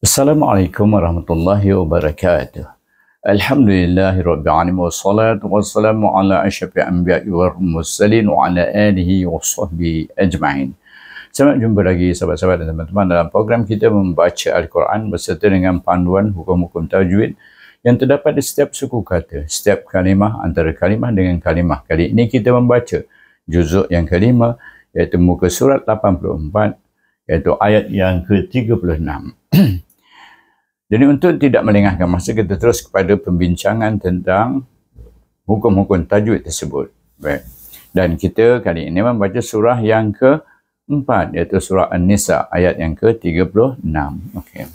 Assalamualaikum warahmatullahi wabarakatuh. Alhamdulillah rabbil alamin wassalatu wassalamu ala asyrafil anbiya'i wal mursalin wa ala alihi washabbi ajmain. Selamat jumpa lagi sahabat-sahabat dan teman-teman dalam program kita membaca Al-Quran berserta dengan panduan hukum-hukum tajwid yang terdapat di setiap suku kata, setiap kalimah antara kalimah dengan kalimah. Kali ini kita membaca juzuk yang kelima iaitu muka surat 84 iaitu ayat yang ke-36. Jadi untuk tidak melengahkan masa, kita terus kepada pembincangan tentang hukum-hukum tajwid tersebut. Baik. Dan kita kali ini membaca surah yang ke-4 iaitu surah An-Nisa ayat yang ke-36. Okey.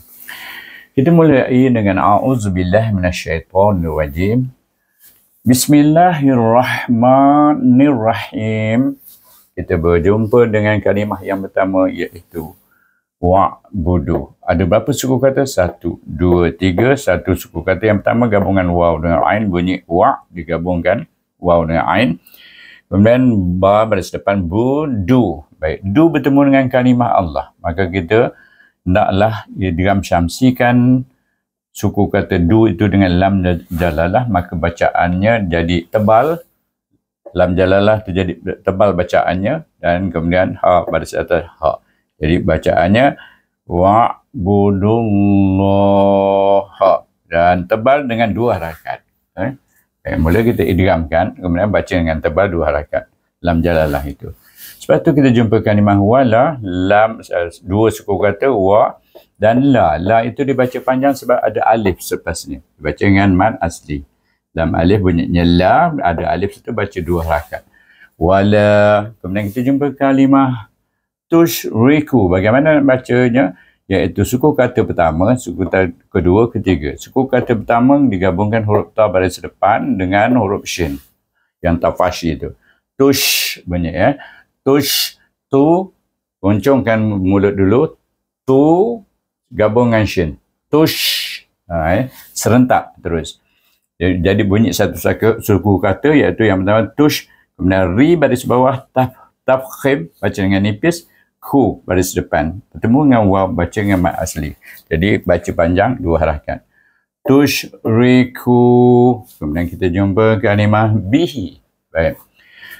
Kita mulai dengan a'udzubillahi minasyaitonir rajim. Bismillahirrahmanirrahim. Kita berjumpa dengan kalimah yang pertama iaitu wa budu. Ada berapa suku kata? Satu, dua, tiga. Satu suku kata yang pertama gabungan waw dengan ain bunyi wa digabungkan waw dengan ain. Kemudian ba baris depan budu. Baik, du bertemu dengan kalimah Allah. Maka kita naklah ya, diram syamsikan suku kata du itu dengan lam jalalah maka bacaannya jadi tebal lam jalalah terjadi tebal bacaannya dan kemudian ha baris atas ha jadi bacaannya wa wa'budullah dan tebal dengan dua rakaat. Eh? eh mula kita idramkan kemudian baca dengan tebal dua rakaat Lam jalalah itu. Sebab tu kita jumpa kalimah wala lam eh, dua suku kata wa dan la. La itu dibaca panjang sebab ada alif selepasnya. Dibaca dengan mad asli. Dalam alif bunyinya la, ada alif itu baca dua rakaat Wala. Kemudian kita jumpa kalimah tush riku. Bagaimana bacanya? Iaitu suku kata pertama, suku kata kedua, ketiga. Suku kata pertama digabungkan huruf ta baris depan dengan huruf shin. Yang Ta tafashi itu. Tush banyak ya. Tush, tu, uncungkan mulut dulu. Tu, gabung dengan shin. Tush, ha, eh. serentak terus. Jadi bunyi satu suku kata iaitu yang pertama tush, kemudian ri baris bawah, taf, tafkhib, baca dengan nipis, ku baris depan. Bertemu dengan waw baca dengan mat asli. Jadi baca panjang dua harakat. Tush riku. Kemudian kita jumpa kalimah bihi. Baik.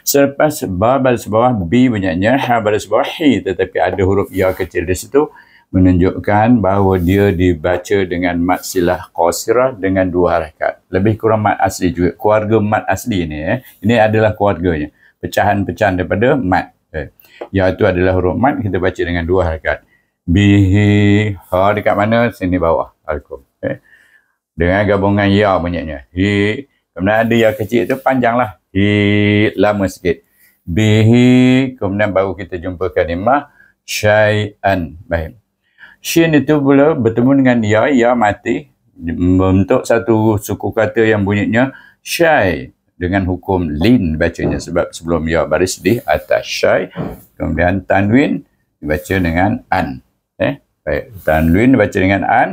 Selepas ba baris bawah bi banyaknya ha baris bawah hi tetapi ada huruf ya kecil di situ menunjukkan bahawa dia dibaca dengan mat silah qasirah dengan dua harakat. Lebih kurang mat asli juga. Keluarga mat asli ini. Eh. Ini adalah keluarganya. Pecahan-pecahan daripada mat itu adalah huruf mat kita baca dengan dua harakat bihi ha dekat mana sini bawah alkum eh? dengan gabungan ya bunyinya hi kemudian ada yang kecil tu panjanglah hi lama sikit bihi kemudian baru kita jumpa kalimah syai'an baik syin itu pula bertemu dengan ya ya mati membentuk satu suku kata yang bunyinya syai dengan hukum lin bacanya sebab sebelum ya baris di atas syai kemudian tanwin dibaca dengan an eh baik tanwin dibaca dengan an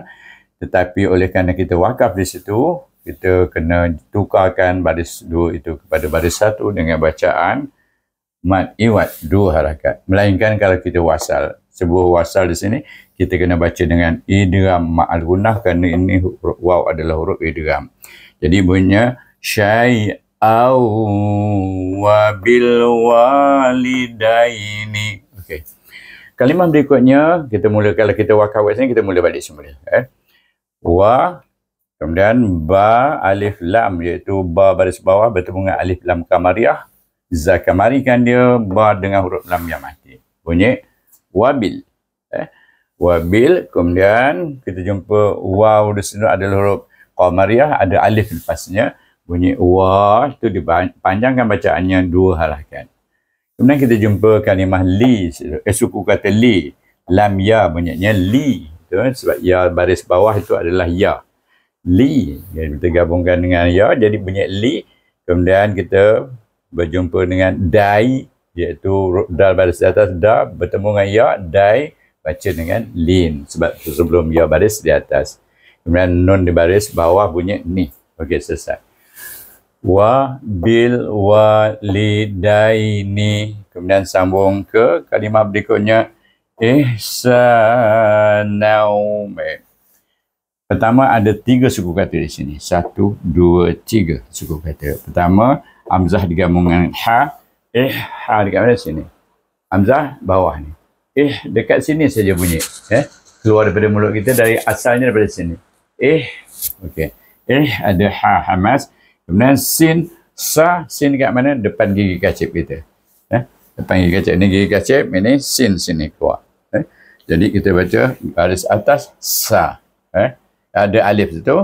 tetapi oleh kerana kita wakaf di situ kita kena tukarkan baris dua itu kepada baris satu dengan bacaan mat iwat dua harakat melainkan kalau kita wasal sebuah wasal di sini kita kena baca dengan idgham ma'al gunnah kerana ini huruf waw adalah huruf idgham jadi bunyinya syai au wa bil walidaini. Okey. Kalimah berikutnya kita mula kalau kita wakawat sini kita mula balik semula eh. Wa kemudian ba alif lam iaitu ba baris bawah bertemu dengan alif lam kamariah. Za kan dia ba dengan huruf lam yang mati. Bunyi wabil. Eh. Wabil kemudian kita jumpa waw di sini adalah huruf qamariah ada alif lepasnya bunyi wah itu dipanjangkan bacaannya dua halakan. Kemudian kita jumpa kalimah li, eh, suku kata li. Lam ya bunyinya li. Gitu, sebab ya baris bawah itu adalah ya. Li. Jadi kita gabungkan dengan ya jadi bunyi li. Kemudian kita berjumpa dengan dai iaitu dal baris di atas da bertemu dengan ya dai baca dengan lin sebab sebelum ya baris di atas. Kemudian nun di baris bawah bunyi ni. Okey selesai wa bil walidaini kemudian sambung ke kalimah berikutnya ihsanau pertama ada tiga suku kata di sini satu dua tiga suku kata pertama amzah digabungkan ha eh ha dekat mana sini amzah bawah ni eh dekat sini saja bunyi eh keluar daripada mulut kita dari asalnya daripada sini eh okey eh ada ha hamas Kemudian sin sa sin dekat mana? Depan gigi kacip kita. Eh? Depan gigi kacip ini gigi kacip ini sin sini kuat. Eh? Jadi kita baca baris atas sa. Eh? Ada alif itu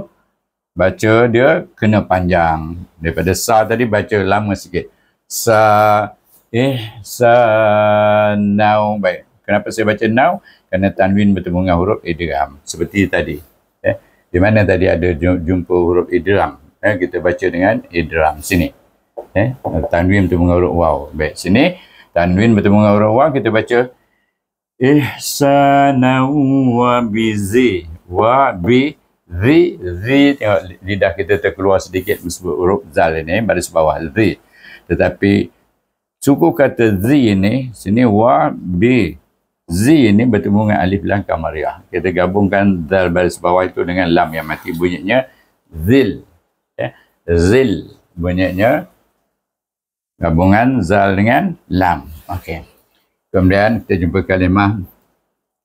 Baca dia kena panjang. Daripada sa tadi baca lama sikit. Sa eh sa now baik. Kenapa saya baca now? Kerana tanwin bertemu dengan huruf idram. Seperti tadi. Eh? Di mana tadi ada jumpa huruf idram eh, kita baca dengan idram sini eh tanwin bertemu dengan huruf waw baik sini tanwin bertemu dengan huruf waw kita baca ihsanau wa bizi wa bi zi zi tengok lidah kita terkeluar sedikit disebut huruf zal ini baris bawah zi tetapi suku kata zi ini sini wa bi Z ini bertemu dengan alif lam kamariah. Kita gabungkan zal baris bawah itu dengan lam yang mati bunyinya zil zil bunyinya gabungan zal dengan lam okey kemudian kita jumpa kalimah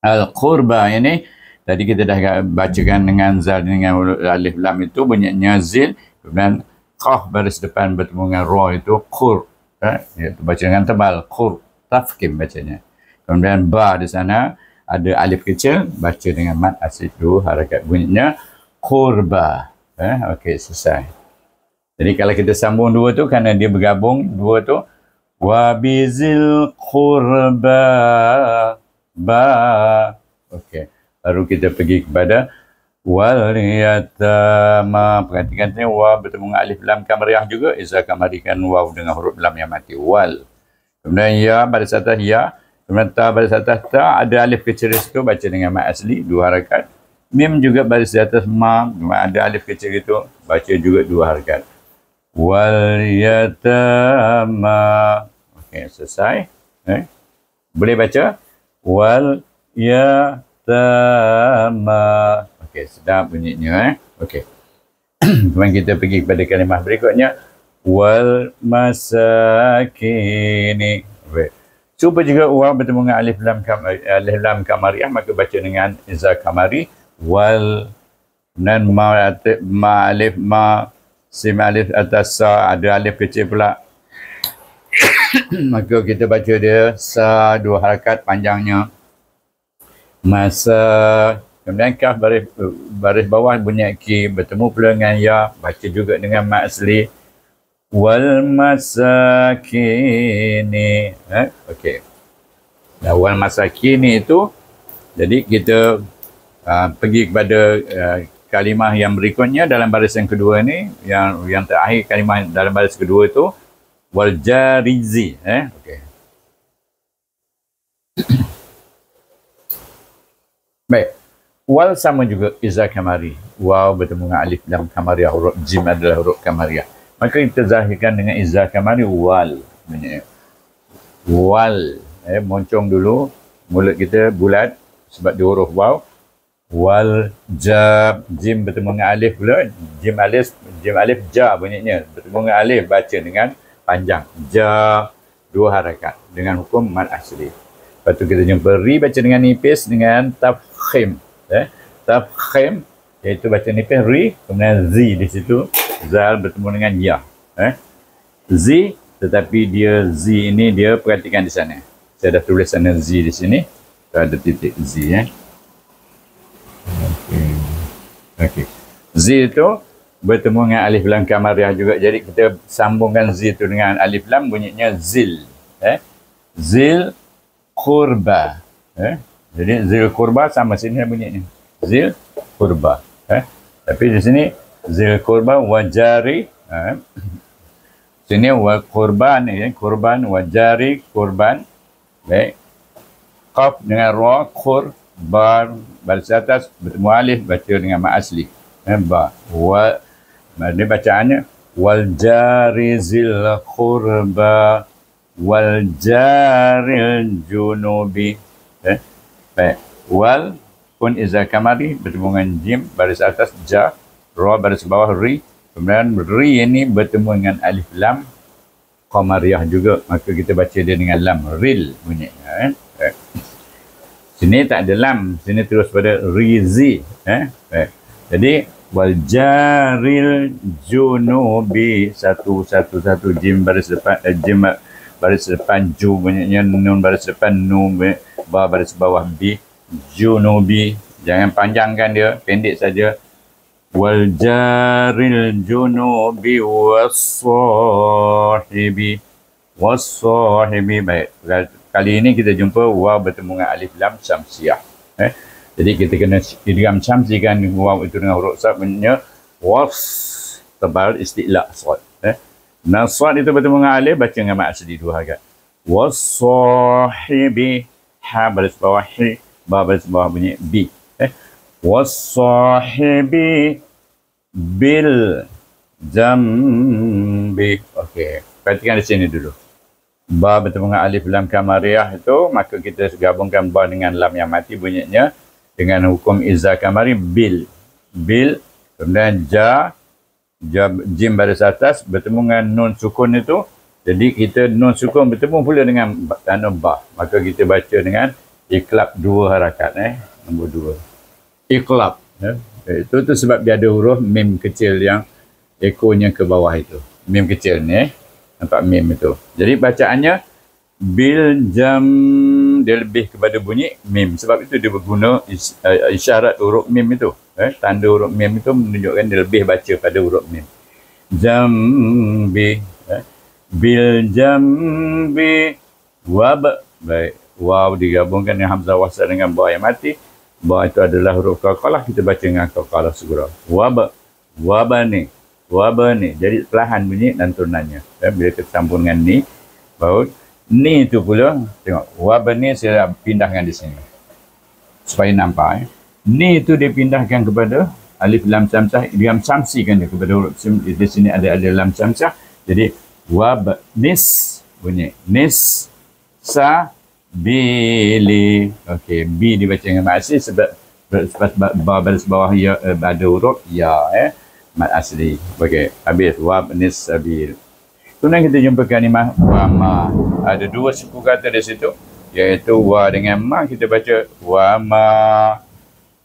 al qurba ini tadi kita dah bacakan dengan zal dengan alif lam itu bunyinya zil kemudian qaf baris depan bertemu dengan ra itu qur eh, ya eh? baca dengan tebal qur tafkim bacanya kemudian ba di sana ada alif kecil baca dengan mat asid dulu harakat bunyinya qurba eh okey selesai jadi kalau kita sambung dua tu kerana dia bergabung dua tu wa bizil qurba ba okey baru kita pergi kepada wal yatama perhatikan ni, wa bertemu dengan alif lam kamariah juga iza kamarikan waw dengan huruf lam yang mati wal kemudian ya pada satah ya kemudian ta pada satah ta ada alif kecil itu baca dengan mat asli dua harakat mim juga baris di atas ma ada alif kecil itu baca juga dua harakat wal yatama. Okey, selesai. Eh? Boleh baca? Wal yatama. Okey, sedap bunyinya. Eh? Okey. Kemudian kita pergi kepada kalimah berikutnya. Wal masakini. Okay. Cuba juga uang bertemu dengan alif lam, kam, alif lam kamariah. Maka baca dengan izah kamari. Wal nan ma, alif, ma Sim alif atas sa ada alif kecil pula. Maka kita baca dia sa dua harakat panjangnya. Masa kemudian kaf baris, baris bawah bunyi ki bertemu pula dengan ya baca juga dengan mad asli wal masakini. Eh? Okey. Dan wal masakini itu jadi kita uh, pergi kepada uh, kalimah yang berikutnya dalam baris yang kedua ni yang yang terakhir kalimah dalam baris kedua tu wal jarizi eh okey baik wal sama juga iza kamari wow bertemu dengan alif dalam kamariah huruf jim adalah huruf kamariah maka kita zahirkan dengan iza kamari wal wal eh moncong dulu mulut kita bulat sebab dia huruf wow wal jab jim bertemu dengan alif pula jim alif jim alif ja bunyinya bertemu dengan alif baca dengan panjang ja dua harakat dengan hukum mad asli lepas tu kita jumpa ri baca dengan nipis dengan tafkhim eh tafkhim iaitu baca nipis ri kemudian zi di situ zal bertemu dengan ya eh zi tetapi dia z ini dia perhatikan di sana saya dah tulis sana z di sini ada titik z eh ya. Okey. Z itu bertemu dengan alif lam kamariah juga. Jadi kita sambungkan Z itu dengan alif lam bunyinya zil. Eh? Zil kurba. Eh? Jadi zil kurba sama sini lah bunyinya. Zil kurba. Eh? Tapi di sini zil kurba wajari. Eh? Sini wa kurban. Eh? Ya, kurban wajari kurban. Baik. Qaf dengan roh kur bar baris atas bertemu alif baca dengan mak asli eh, ba wa ini bacaannya wal jarizil qurba wal jaril junubi eh, baik wal kun iza kamari bertemu dengan jim baris atas ja roh baris bawah ri kemudian ri ini bertemu dengan alif lam qamariyah juga maka kita baca dia dengan lam ril bunyinya eh sini tak ada lam sini terus pada rizi eh? eh jadi wal jaril junubi satu satu satu jim baris depan eh, jim baris depan ju bunyinya nun baris depan nun ba baris bawah bi junubi jangan panjangkan dia pendek saja wal jaril junubi was sahibi baik kali ini kita jumpa waw bertemu dengan alif lam syamsiah eh jadi kita kena idgham syamsikan waw itu dengan huruf sad punya was tebal istilah sad eh nasad itu bertemu dengan alif baca dengan mad asli dua harakat wasahibi ha baris bawah hi ba baris bawah bunyi bi eh wasahibi bil jam bi. okey perhatikan di sini dulu ba bertemu dengan alif lam kamariah itu maka kita gabungkan ba dengan lam yang mati bunyinya dengan hukum izza kamari bil bil kemudian ja, ja jim baris atas bertemu dengan nun sukun itu jadi kita nun sukun bertemu pula dengan tanda ba maka kita baca dengan ikhlab dua harakat eh nombor dua ikhlab Eh, ya. itu tu sebab dia ada huruf mim kecil yang ekonya ke bawah itu mim kecil ni eh nampak mim itu. Jadi bacaannya bil jam dia lebih kepada bunyi mim sebab itu dia berguna is, uh, isyarat huruf mim itu. Eh? Tanda huruf mim itu menunjukkan dia lebih baca pada huruf mim. Jam bi eh? bil jam bi wab baik Wow digabungkan dengan hamzah wasal dengan ba yang mati. Ba itu adalah huruf qalqalah kita baca dengan qalqalah segera. Wab wabani Wabah ni. Jadi perlahan bunyi lantunannya. Ya, bila kita sambung dengan ni, baut. Ni itu pula, tengok. Waba ni saya pindahkan di sini. Supaya nampak. Eh. Ni itu dipindahkan kepada alif lam samsah. Dia samsikan dia kepada huruf sim. Di sini ada alif lam samsah. Jadi, wabah nis bunyi. Nis sa bili. Okey, B dibaca dengan maksir sebab sebab bab bawah ya ada huruf ya eh mat asli. Okey, habis wab nis sabil. Tunai kita jumpa kalimah wama. Ada dua suku kata di situ iaitu wa dengan ma kita baca wama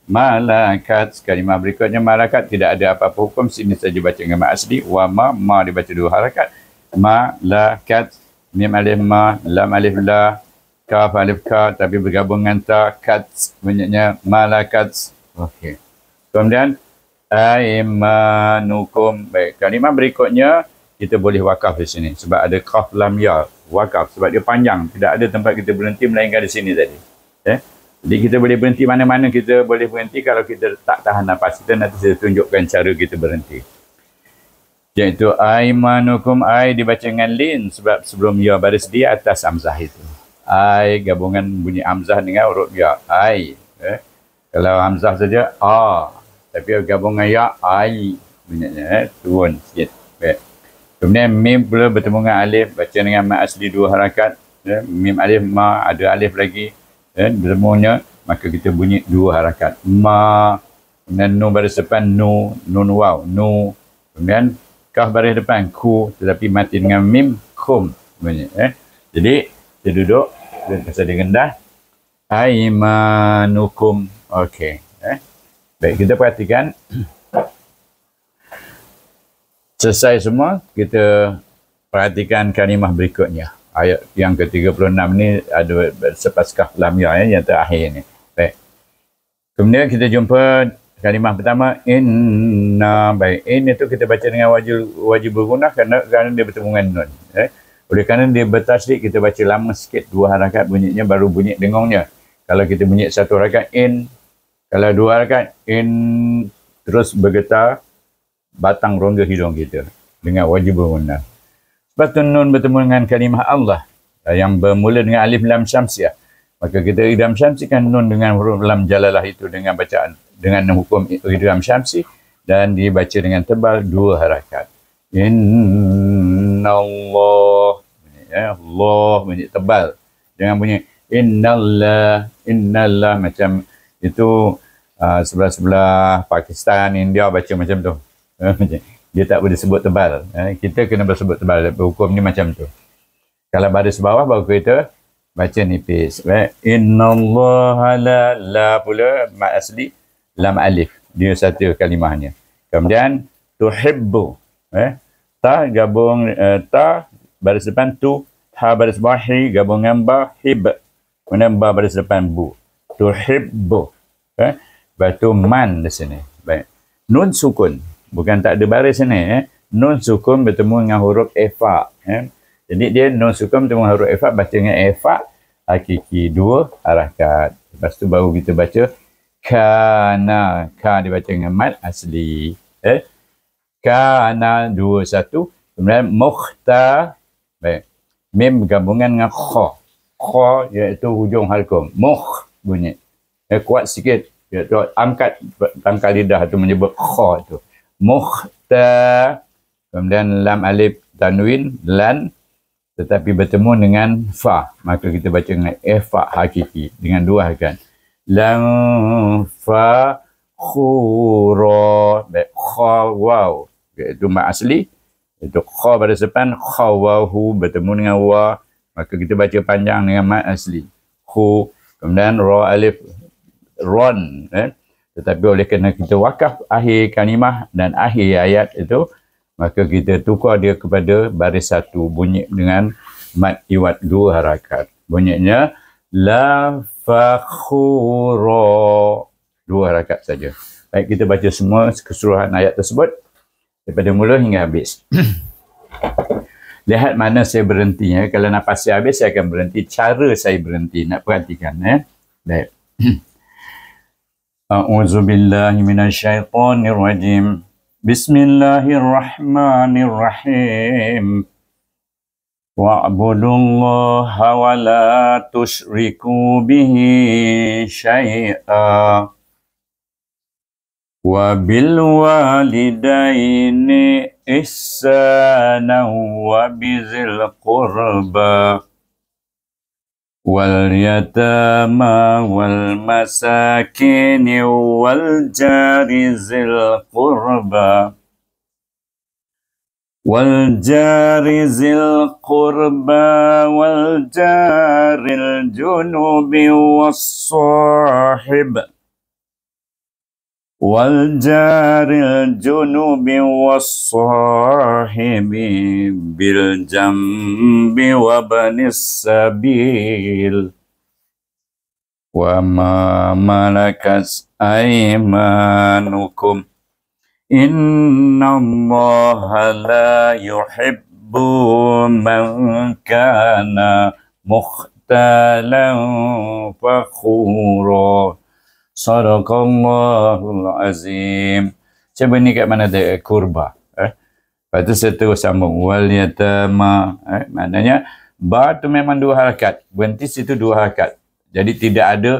malakat kalimah berikutnya malakat tidak ada apa-apa hukum sini saja baca dengan mat asli wama ma dibaca dua harakat malakat mim alif ma lam alif la kaf alif ka tapi bergabung dengan ta kat bunyinya malakat okey kemudian aimanukum. Baik, kalimah berikutnya kita boleh wakaf di sini sebab ada qaf lam ya wakaf sebab dia panjang tidak ada tempat kita berhenti melainkan di sini tadi. Eh? Jadi kita boleh berhenti mana-mana kita boleh berhenti kalau kita tak tahan nafas kita nanti saya tunjukkan cara kita berhenti. Iaitu aimanukum ai dibaca dengan lin sebab sebelum ya baris dia atas amzah itu. Ai gabungan bunyi amzah dengan huruf ya. Ai. Eh? Kalau Amzah saja a tapi gabung dengan ya, ai banyaknya eh, turun sikit. Baik. Kemudian mim pula bertemu dengan alif baca dengan mak asli dua harakat. Eh, mim alif ma ada alif lagi. Eh, bertemunya maka kita bunyi dua harakat. Ma dan nu baris depan nu nun waw nu kemudian kah baris depan ku tetapi mati dengan mim kum bunyi eh. Jadi kita duduk dan saya dengan dah aimanukum okey Baik, kita perhatikan. Selesai semua, kita perhatikan kalimah berikutnya. Ayat yang ke-36 ni ada sepaskah lam ya eh, yang terakhir ni. Baik. Kemudian kita jumpa kalimah pertama inna baik in itu kita baca dengan wajib wajib bergunah kerana kerana dia bertemu dengan nun eh? oleh kerana dia bertasdik kita baca lama sikit dua harakat bunyinya baru bunyi dengungnya kalau kita bunyi satu harakat in kalau dua kan in terus bergetar batang rongga hidung kita dengan wajib berguna. Sebab tu nun bertemu dengan kalimah Allah lah yang bermula dengan alif lam syamsiah. Ya. Maka kita idam syamsi kan nun dengan huruf lam jalalah itu dengan bacaan dengan hukum idam syamsi dan dibaca dengan tebal dua harakat. Inna Allah. Ya, Allah bunyi tebal. Jangan bunyi inna innallah macam itu ah, sebelah-sebelah uh, Pakistan, India baca macam tu. Eh, dia tak boleh sebut tebal. Eh, kita kena bersebut tebal. Hukum ni macam tu. Kalau baris bawah baru kita baca nipis. Right? Eh, Inna Allah la la pula mak asli lam alif. Dia satu kalimahnya. Kemudian tuhibbu. Eh? Ta gabung uh, ta baris depan tu. Ha baris bawah hi gabung dengan ba hib. Kemudian ba baris depan bu. Eh? tuhibbu. Eh? batu man di sini. Baik. Nun sukun. Bukan tak ada baris sini. Eh? Nun sukun bertemu dengan huruf efa. Eh? Jadi dia nun sukun bertemu dengan huruf efa. Baca dengan efa. Hakiki dua arahkan. Lepas tu baru kita baca. Kana. Ka dibaca dengan mat asli. Eh? Kana dua satu. Kemudian mukhta. Baik. Mim gabungan dengan kho. Kho iaitu hujung halkum. Mukh bunyi. Eh, kuat sikit. Ya, tu, angkat tangkal lidah tu menyebut kha tu. Mukhta. Kemudian lam alif tanwin lan tetapi bertemu dengan fa. Maka kita baca dengan eh fa hakiki dengan dua kan. Lam fa khura ba kha waw. Itu mak asli. Itu kha pada sepan kha wahu bertemu dengan wa. Maka kita baca panjang dengan mak asli. Khu Kemudian ra alif ron eh? tetapi oleh kerana kita wakaf akhir kalimah dan akhir ayat itu maka kita tukar dia kepada baris satu bunyi dengan mad iwat dua harakat bunyinya la fakhura dua harakat saja baik kita baca semua keseluruhan ayat tersebut daripada mula hingga habis lihat mana saya berhenti ya. Kalau nafas saya habis, saya akan berhenti. Cara saya berhenti, nak perhatikan ya. Baik. A'udzu billahi minasyaitonir rajim. Bismillahirrahmanirrahim. Wa'budu wa la tushriku bihi syai'a. وبالوالدين إحسانا وبذي القربى واليتامى والمساكين والجار ذي القربى والجار ذي القربى والجار الجنوب والصاحب والجار الجنوب والصاحب بالجنب وابن السبيل وما ملكت أيمانكم إن الله لا يحب من كان مختالا فخورا Sadaqallahul azim. Macam ni kat mana dia eh, kurba. Eh? Lepas tu saya terus sambung. Wal yatama. Eh? Maknanya, ba tu memang dua harakat. Berhenti situ dua harakat. Jadi tidak ada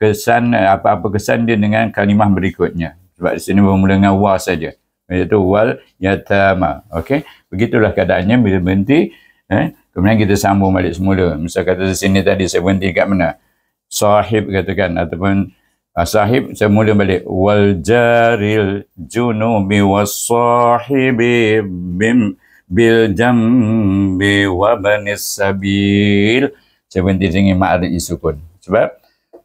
kesan, eh, apa-apa kesan dia dengan kalimah berikutnya. Sebab di sini bermula dengan wa saja. Iaitu wal yatama. Okey. Begitulah keadaannya bila berhenti. Eh? Kemudian kita sambung balik semula. Misal kata di sini tadi saya berhenti kat mana? Sahib katakan ataupun Ah, sahib saya mula balik wal jaril junubi was sahibi bim bil jambi wa banis sabil saya berhenti dengan mak ada isu kun sebab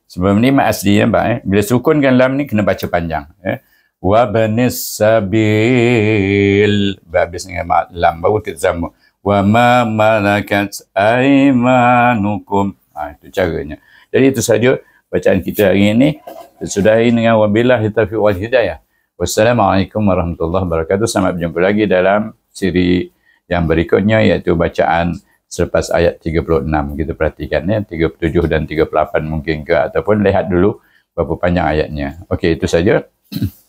sebelum ni mak asli ya pak eh? bila sukun kan lam ni kena baca panjang eh? wa banis sabil habis dengan mak lam baru kita sambung wa ma malakat aimanukum ha, ah, itu caranya jadi itu saja bacaan kita hari ini sudah sesudahi dengan wabillahi taufiq wal hidayah. Wassalamualaikum warahmatullahi wabarakatuh. Sampai jumpa lagi dalam siri yang berikutnya iaitu bacaan selepas ayat 36. Kita perhatikan ya 37 dan 38 mungkin ke ataupun lihat dulu berapa panjang ayatnya. Okey itu saja.